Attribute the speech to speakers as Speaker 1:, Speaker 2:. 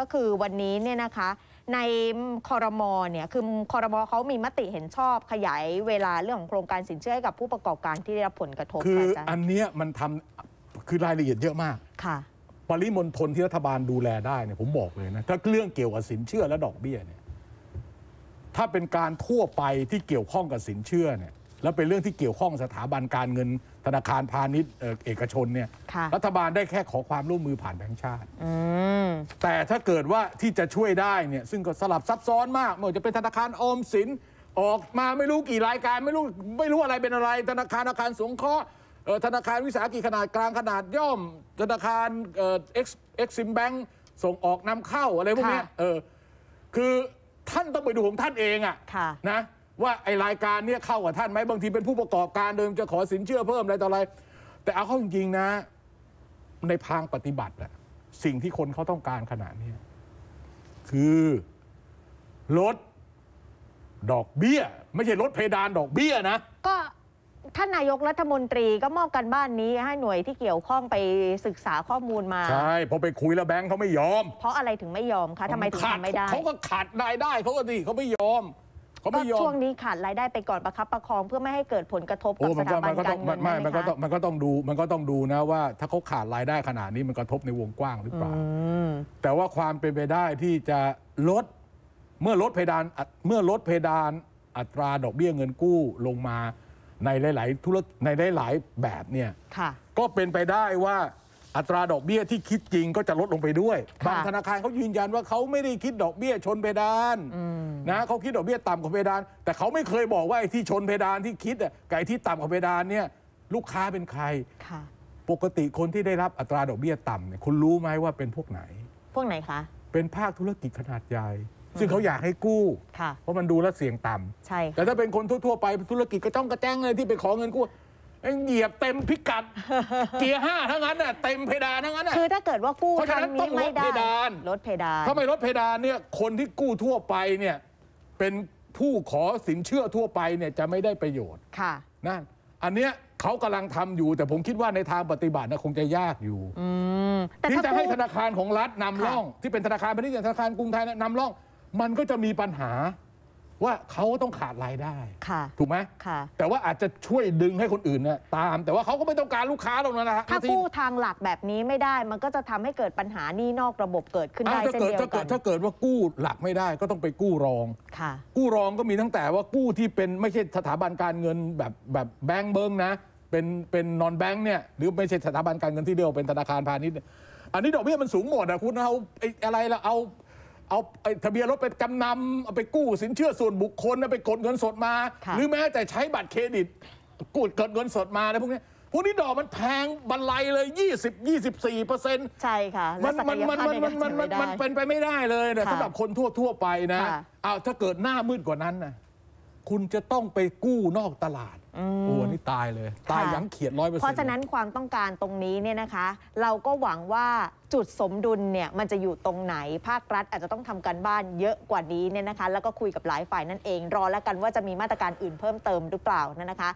Speaker 1: ก็คือวันนี้เนี่ยนะคะในคอรมอเนี่ยคือคอรมอเขามีมติเห็นชอบขยายเวลาเรื่องของโครงการสินเชื่อให้กับผู้ประกอบการที่ได้รับผลกระทบคืออ
Speaker 2: ันเนี้ยมันทำคือรายละเอียดเยอะมากค่ะปริมณฑลที่รัฐบาลดูแลได้เนี่ยผมบอกเลยนะถ้าเรื่องเกี่ยวกับสินเชื่อและดอกเบี้ยเนี่ยถ้าเป็นการทั่วไปที่เกี่ยวข้องกับสินเชื่อเนี่ยแล้วเป็นเรื่องที่เกี่ยวข้องสถาบันการเงินธนาคารพาณิชย์เอกชนเนี่ย รัฐบาลได้แค่ขอความร่วมมือผ่านแบงค์ชาติแต่ถ้าเกิดว่าที่จะช่วยได้เนี่ยซึ่งก็สลับซับซ้อนมากไม่ว่าจะเป็นธนาคารออมสิน ออกมาไม่รู้กี่รายการ ไม่รู้ไม่รู้อะไรเป็นอะไร ธนาคารอาคารสงเคราะห์ธนาคารวิสาหกิจขนาดกลางขนาดย่อม ธนาคารเอ็กซ์เอ็กซิมแบงส่งออกนำเข้าอะไรพวกนี้เออคือท่านต้องไปดูของท่านเองอะะนะว่าไอรายการเนี่ยเข้ากับท่านไหมบางทีเป็นผู้ประกอบการเดิม จะขอสินเชื่อเพิ่มอะไรต่ออะไร แต่เอาเข้าจริงๆนะ ในพางปฏิบัติแหละสิ่งที่คนเขาต้องการขนาดนี้ คือลดดอกเบี้ย ไม่ใช่ลดเพดานดอกเบี้ยนะ
Speaker 1: ก็ ท่านนายกรัฐมนตรีก็มอบกันบ้านนี้ ให้หน่วยที่เกี่ยวข้องไปศึกษาข้อมูลมา ใช่
Speaker 2: พอไปคุยแล้วแบงค์เขาไม่ยอม
Speaker 1: เพราะอะไรถึงไม่ยอมคะทำไมถึงทำไม่ได้เขาก
Speaker 2: ็ขาดรายได้เขาก็ดีเขาไม่ยอมก็ช่วง
Speaker 1: นี้ขาดรายได้ไปก่อนประคับประคองเพื่อไม่ให้เกิดผลกระทบกับสถาบันการเงินไม่มันก็ต้อง
Speaker 2: มันก็ต้องดู มันก็ต้องดูนะว่าถ้าเขาขาดรายได้ขนาดนี้มันกระทบในวงกว้างหรือเปล่าแต่ว่าความเป็นไปได้ที่จะลดเมื่อลดเพดานเมื่อลดเพดานอัตราดอกเบี้ยเงินกู้ลงมาในหลายๆธุรในหลายๆแบบเนี่ยก็เป็นไปได้ว่าอัตราดอกเบี้ย ที่คิดจริงก็จะลดลงไปด้วย บาง ธนาคารเขายืนยันว่าเขาไม่ได้คิดดอกเบี้ย ชนเพดานนะเขาคิดดอกเบี้ย ต่ำกว่าเพดาน แต่เขาไม่เคยบอกว่าไอ้ที่ชนเพดานที่คิดกับไอ้ที่ต่ำกว่าเพดานเนี่ยลูกค้าเป็นใครปกติคนที่ได้รับอัตราดอกเบี้ย ต่ำเนี่ยคุณรู้ไหมว่าเป็นพวกไหน พวกไหน คะเป็นภาคธุรกิจขนาดใหญ่ซึ่งเขาอยากให้กู้เพราะมันดูแลเสี่ยงต่ำแต่ถ้าเป็นคนทั่วๆไปธุรกิจก็ต้องกระแจ้งเลยที่ไปขอเงินกู้เหยียบเต็มพิกัด
Speaker 1: เกียร์ห้าทั้งนั้นน่ะเต็มเพดานทั้งนั้นน่ะคือถ้าเกิดว่ากู้เพราะฉะนั้นต้องลดเพดานลดเพดานถ้
Speaker 2: าไม่ลดเพดานเนี่ยคนที่กู้ทั่วไปเนี่ยเป็นผู้ขอสินเชื่อทั่วไปเนี่ยจะไม่ได้ประโยชน์ค่ะนั่นอันเนี้ยเขากำลังทำอยู่ แต่ผมคิดว่าในทางปฏิบัตินะคงจะยากอยู่ที่จะให้ธนาคารของรัฐนำร่อง ที่เป็นธนาคารพาณิชย์ธนาคารกรุงไทยนำร่องมันก็จะมีปัญหาว่าเขาต้องขาดรายได้ ค่ะ ถูกไหมค่ะ แต่ว่าอาจจะช่วยดึงให้คนอื่นเนี่ยตาม แต่ว่าเขาก็ไม่ต้องการลูกค้าตรงนั้นนะถ้า กู้
Speaker 1: ทางหลักแบบนี้ไม่ได้ มันก็จะทำให้เกิดปัญหานี่นอกระบบเกิดขึ้นได้เช่นเดียวกันถ้าเกิด
Speaker 2: ถ้าเกิดว่ากู้หลักไม่ได้ก็ต้องไปกู้รอง ค่ะ กู้รองก็มีตั้งแต่ว่ากู้ที่เป็นไม่ใช่สถาบันการเงินแบบแบบแบงก์เบิงนะ เป็นเป็นนอนแบงก์เนี่ยหรือไม่ใช่สถาบันการเงินที่เดียวเป็นธนาคารพาณิชย์ อันนี้ดอกเบี้ยมันสูงหมดอะคุณเอาไอ้อะไรละเอาเอาทะเบียนรถไปจำนำเอาไปกู้สินเชื่อส่วนบุคคลไปกดเงินสดมา หรือแม้แต่ใช้บัตรเครดิตกูเกิดเงินสดมาอะไรพวกนี้พวกนี้ดอกมันแพงบรรลัยเลย20 24เปอร์เซ็นต์ใช่ค่ะมันมันมันมันมันมันมันเป็นไปไม่ได้เลยนะสำหรับคนทั่วทั่วไปนะเอาถ้าเกิดหน้ามืดกว่านั้นนะคุณจะต้องไปกู้นอกตลาด
Speaker 1: อ้วนี่
Speaker 2: ตายเลย ตายย้ำเขียดร้อยเปอร์เซ็นต์เพราะฉะนั้น
Speaker 1: ความต้องการตรงนี้เนี่ยนะคะ เราก็หวังว่าจุดสมดุลเนี่ย มันจะอยู่ตรงไหนภาครัฐอาจจะต้องทำการบ้านเยอะกว่านี้เนี่ยนะคะ แล้วก็คุยกับหลายฝ่ายนั่นเองรอแล้วกันว่าจะมีมาตรการอื่นเพิ่มเติมหรือเปล่านะคะ